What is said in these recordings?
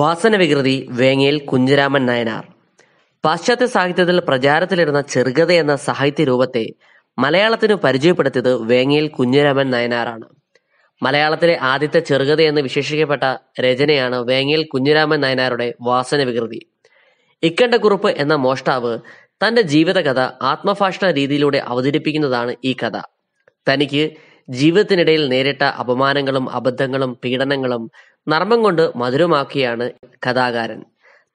വാസനവികൃതി വേങ്ങയിൽ കുഞ്ഞിരാമൻ നായനാർ പാശ്ചാത്യ സാഹിത്യത്തിൽ പ്രചാരത്തിലിരുന്ന ചെറുകഥ എന്ന സാഹിത്യ രൂപത്തെ മലയാളത്തിന് പരിചയപ്പെടുത്തിയത് വേങ്ങയിൽ കുഞ്ഞിരാമൻ നയനാറാണ് മലയാളത്തിലെ ആദ്യത്തെ ചെറുകഥ എന്ന് വിശേഷിക്കപ്പെട്ട രചനയാണ് വേങ്ങയിൽ കുഞ്ഞിരാമൻ വാസന വാസനവികൃതി ഇക്കണ്ട കുറുപ്പ് എന്ന മോഷ്ടാവ് തന്റെ ജീവിതകഥ ആത്മഭാഷണ രീതിയിലൂടെ അവതരിപ്പിക്കുന്നതാണ് ഈ കഥ തനിക്ക് ജീവിതത്തിനിടയിൽ നേരിട്ട അപമാനങ്ങളും അബദ്ധങ്ങളും പീഡനങ്ങളും നർമ്മം കൊണ്ട് മധുരമാക്കിയാണ് കഥാകാരൻ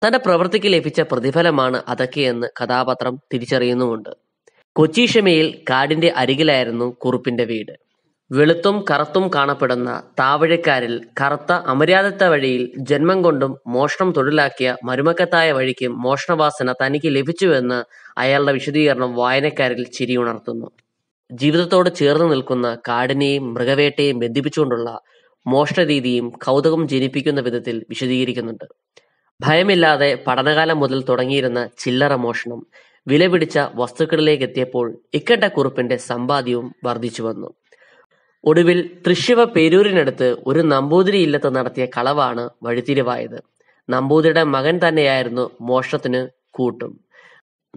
തന്റെ പ്രവൃത്തിക്ക് ലഭിച്ച പ്രതിഫലമാണ് അതൊക്കെയെന്ന് കഥാപാത്രം തിരിച്ചറിയുന്നുമുണ്ട് കൊച്ചീഷമയിൽ കാടിന്റെ അരികിലായിരുന്നു കുറുപ്പിന്റെ വീട് വെളുത്തും കറുത്തും കാണപ്പെടുന്ന താവഴക്കാരിൽ കറുത്ത അമര്യാദത്തെ വഴിയിൽ ജന്മം കൊണ്ടും മോഷണം തൊഴിലാക്കിയ മരുമക്കത്തായ വഴിക്കും മോഷണവാസന തനിക്ക് ലഭിച്ചുവെന്ന് അയാളുടെ വിശദീകരണം വായനക്കാരിൽ ചിരിയുണർത്തുന്നു ജീവിതത്തോട് ചേർന്നു നിൽക്കുന്ന കാടിനെയും മൃഗവേട്ടയെയും ബന്ധിപ്പിച്ചുകൊണ്ടുള്ള മോഷണരീതിയും കൗതുകം ജനിപ്പിക്കുന്ന വിധത്തിൽ വിശദീകരിക്കുന്നുണ്ട്. ഭയമില്ലാതെ പഠനകാലം മുതൽ തുടങ്ങിയിരുന്ന ചില്ലറ മോഷണം വിലപിടിച്ച ഇക്കട്ട കുറിപ്പിന്റെ സമ്പാദ്യവും വന്നു ഒടുവിൽ തൃശ്ശിവ പേരൂരിനടുത്ത് ഒരു ഇല്ലത്ത് നടത്തിയ കളവാണ് വഴിത്തിരിവായത്. നമ്പൂതിരിയുടെ മകൻ തന്നെയായിരുന്നു മോഷണത്തിന് കൂട്ടും.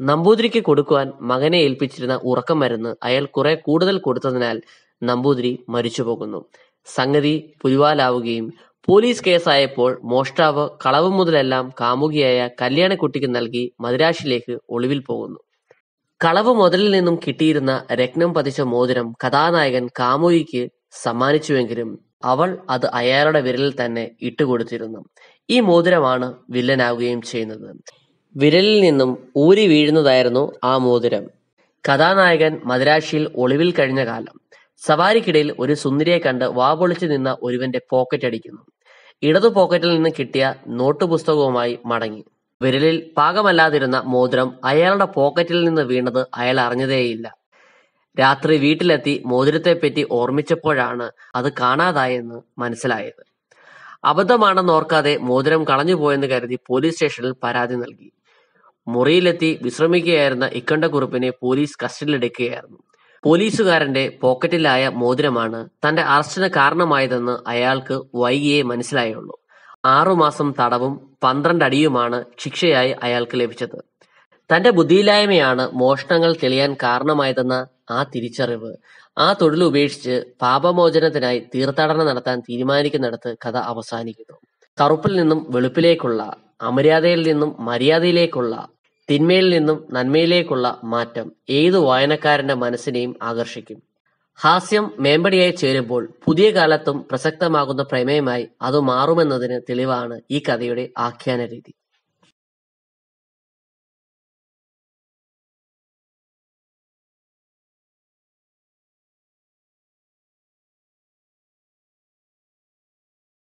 നമ്പൂതിരിക്ക് കൊടുക്കുവാൻ മകനെ ഏൽപ്പിച്ചിരുന്ന ഉറക്കം മരുന്ന് അയാൾ കുറെ കൂടുതൽ കൊടുത്തതിനാൽ നമ്പൂതിരി മരിച്ചുപോകുന്നു സംഗതി പുലിവാലാവുകയും പോലീസ് കേസായപ്പോൾ മോഷ്ടാവ് കളവ് മുതലെല്ലാം കാമുകിയായ കല്യാണക്കുട്ടിക്ക് നൽകി മദ്രാശിലേക്ക് ഒളിവിൽ പോകുന്നു കളവ് മുതലിൽ നിന്നും കിട്ടിയിരുന്ന രക്തം പതിച്ച മോതിരം കഥാനായകൻ കാമുകിക്ക് സമ്മാനിച്ചുവെങ്കിലും അവൾ അത് അയാളുടെ വിരലിൽ തന്നെ ഇട്ടുകൊടുത്തിരുന്നു ഈ മോതിരമാണ് വില്ലനാവുകയും ചെയ്യുന്നത് വിരലിൽ നിന്നും ഊരി വീഴുന്നതായിരുന്നു ആ മോതിരം കഥാനായകൻ മദരാശിയിൽ ഒളിവിൽ കഴിഞ്ഞ കാലം സവാരിക്കിടയിൽ ഒരു സുന്ദരിയെ കണ്ട് വാപൊളിച്ചു നിന്ന ഒരുവന്റെ പോക്കറ്റ് അടിക്കുന്നു ഇടതു പോക്കറ്റിൽ നിന്ന് കിട്ടിയ നോട്ടു പുസ്തകവുമായി മടങ്ങി വിരലിൽ പാകമല്ലാതിരുന്ന മോതിരം അയാളുടെ പോക്കറ്റിൽ നിന്ന് വീണത് അയാൾ അറിഞ്ഞതേയില്ല രാത്രി വീട്ടിലെത്തി പറ്റി ഓർമ്മിച്ചപ്പോഴാണ് അത് കാണാതായെന്ന് മനസ്സിലായത് അബദ്ധമാണെന്ന് ഓർക്കാതെ മോതിരം കളഞ്ഞുപോയെന്ന് കരുതി പോലീസ് സ്റ്റേഷനിൽ പരാതി നൽകി മുറിയിലെത്തി വിശ്രമിക്കുകയായിരുന്ന കുറുപ്പിനെ പോലീസ് കസ്റ്റഡിയിലെടുക്കുകയായിരുന്നു. പോലീസുകാരന്റെ പോക്കറ്റിലായ മോതിരമാണ് തന്റെ അറസ്റ്റിന് കാരണമായതെന്ന് അയാൾക്ക് വൈകിയേ മനസ്സിലായുള്ളൂ. ആറുമാസം തടവും അടിയുമാണ് ശിക്ഷയായി അയാൾക്ക് ലഭിച്ചത്. തന്റെ ബുദ്ധിയില്ലായ്മയാണ് മോഷണങ്ങൾ തെളിയാൻ കാരണമായതെന്ന ആ തിരിച്ചറിവ്, ആ തൊഴിലുപേക്ഷിച്ച് പാപമോചനത്തിനായി തീർത്ഥാടനം നടത്താൻ തീരുമാനിക്കുന്നിടത്ത് കഥ അവസാനിക്കുന്നു. കറുപ്പിൽ നിന്നും വെളുപ്പിലേക്കുള്ള, അമര്യാദയിൽ നിന്നും മര്യാദയിലേക്കുള്ള തിന്മയിൽ നിന്നും നന്മയിലേക്കുള്ള മാറ്റം ഏതു വായനക്കാരന്റെ മനസ്സിനെയും ആകർഷിക്കും. ഹാസ്യം മേമ്പടിയായി ചേരുമ്പോൾ പുതിയ കാലത്തും പ്രസക്തമാകുന്ന പ്രമേയമായി അത് മാറുമെന്നതിന് തെളിവാണ് ഈ കഥയുടെ ആഖ്യാനരീതി.